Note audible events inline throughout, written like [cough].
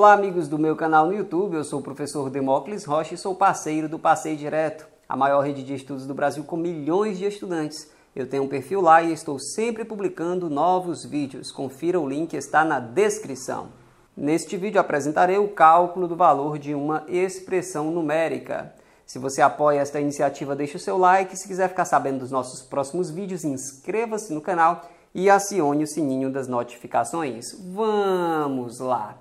Olá, amigos do meu canal no YouTube. Eu sou o professor Demócles Rocha e sou parceiro do Passeio Direto, a maior rede de estudos do Brasil com milhões de estudantes. Eu tenho um perfil lá e estou sempre publicando novos vídeos. Confira o link está na descrição. Neste vídeo apresentarei o cálculo do valor de uma expressão numérica. Se você apoia esta iniciativa, deixe o seu like. Se quiser ficar sabendo dos nossos próximos vídeos, inscreva-se no canal e acione o sininho das notificações. Vamos lá!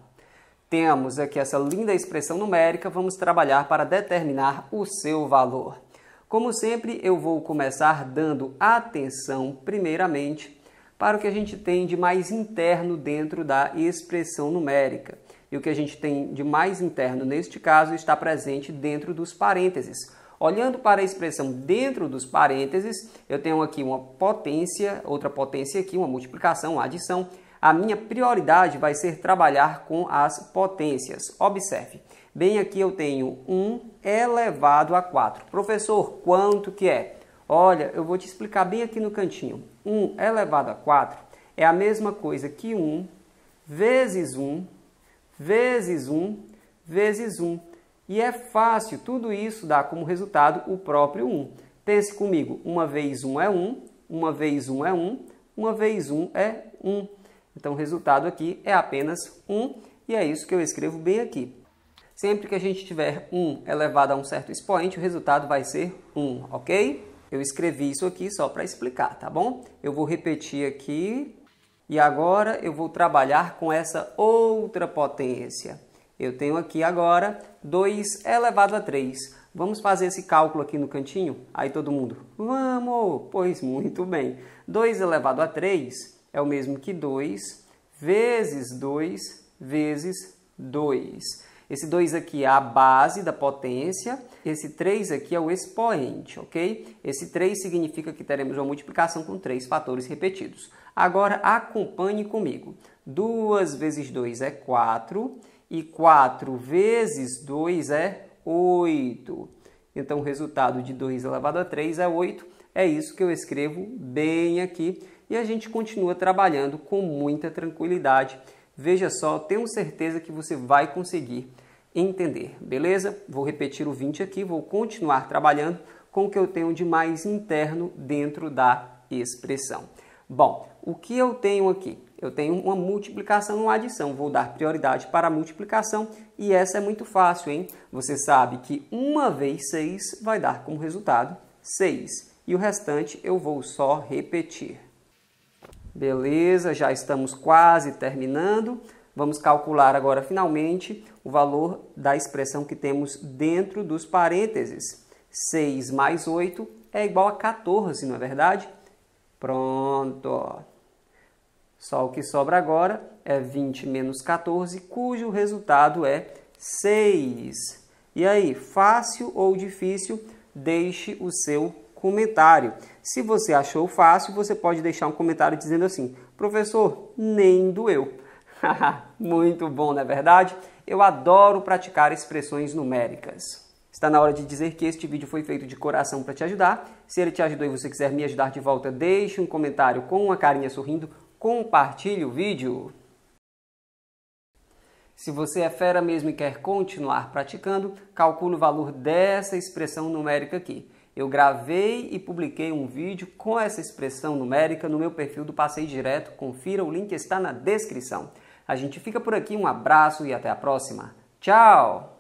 Temos aqui é essa linda expressão numérica, vamos trabalhar para determinar o seu valor. Como sempre, eu vou começar dando atenção, primeiramente, para o que a gente tem de mais interno dentro da expressão numérica. E o que a gente tem de mais interno, neste caso, está presente dentro dos parênteses. Olhando para a expressão dentro dos parênteses, eu tenho aqui uma potência, outra potência aqui, uma multiplicação, uma adição, a minha prioridade vai ser trabalhar com as potências. Observe, bem aqui eu tenho 1 elevado a 4. Professor, quanto que é? Olha, eu vou te explicar bem aqui no cantinho. 1 elevado a 4 é a mesma coisa que 1 vezes 1 vezes 1 vezes 1. E é fácil, tudo isso dá como resultado o próprio 1. Pense comigo, 1 vez 1 é 1, 1 vez 1 é 1, 1 vez 1 é 1. Então o resultado aqui é apenas 1 e é isso que eu escrevo bem aqui. Sempre que a gente tiver 1 elevado a um certo expoente, o resultado vai ser 1, ok? Eu escrevi isso aqui só para explicar, tá bom? Eu vou repetir aqui e agora eu vou trabalhar com essa outra potência. Eu tenho aqui agora 2 elevado a 3. Vamos fazer esse cálculo aqui no cantinho? Aí todo mundo, vamos! Pois muito bem. 2 elevado a 3 é o mesmo que 2 vezes 2 vezes 2. Esse 2 aqui é a base da potência, esse 3 aqui é o expoente, ok? Esse 3 significa que teremos uma multiplicação com três fatores repetidos. Agora acompanhe comigo. 2 vezes 2 é 4 e 4 vezes 2 é 8. Então o resultado de 2 elevado a 3 é 8. É isso que eu escrevo bem aqui e a gente continua trabalhando com muita tranquilidade. Veja só, tenho certeza que você vai conseguir entender, beleza? Vou repetir o 20 aqui, vou continuar trabalhando com o que eu tenho de mais interno dentro da expressão. Bom, o que eu tenho aqui? Eu tenho uma multiplicação e uma adição. Vou dar prioridade para a multiplicação e essa é muito fácil, hein? Você sabe que uma vez 6 vai dar como resultado 6 e o restante eu vou só repetir. Beleza, já estamos quase terminando. Vamos calcular agora finalmente o valor da expressão que temos dentro dos parênteses. 6 mais 8 é igual a 14, não é verdade? Pronto. Só o que sobra agora é 20 menos 14, cujo resultado é 6. E aí, fácil ou difícil? Deixe o seu comentário. Se você achou fácil, você pode deixar um comentário dizendo assim: professor, nem doeu. [laughs] Muito bom, na é verdade? Eu adoro praticar expressões numéricas. Está na hora de dizer que este vídeo foi feito de coração para te ajudar. Se ele te ajudou e você quiser me ajudar de volta, deixe um comentário com uma carinha sorrindo, compartilhe o vídeo. Se você é fera mesmo e quer continuar praticando, calcule o valor dessa expressão numérica aqui eu gravei e publiquei um vídeo com essa expressão numérica no meu perfil do Passeio Direto. Confira, o link está na descrição. A gente fica por aqui, um abraço e até a próxima. Tchau!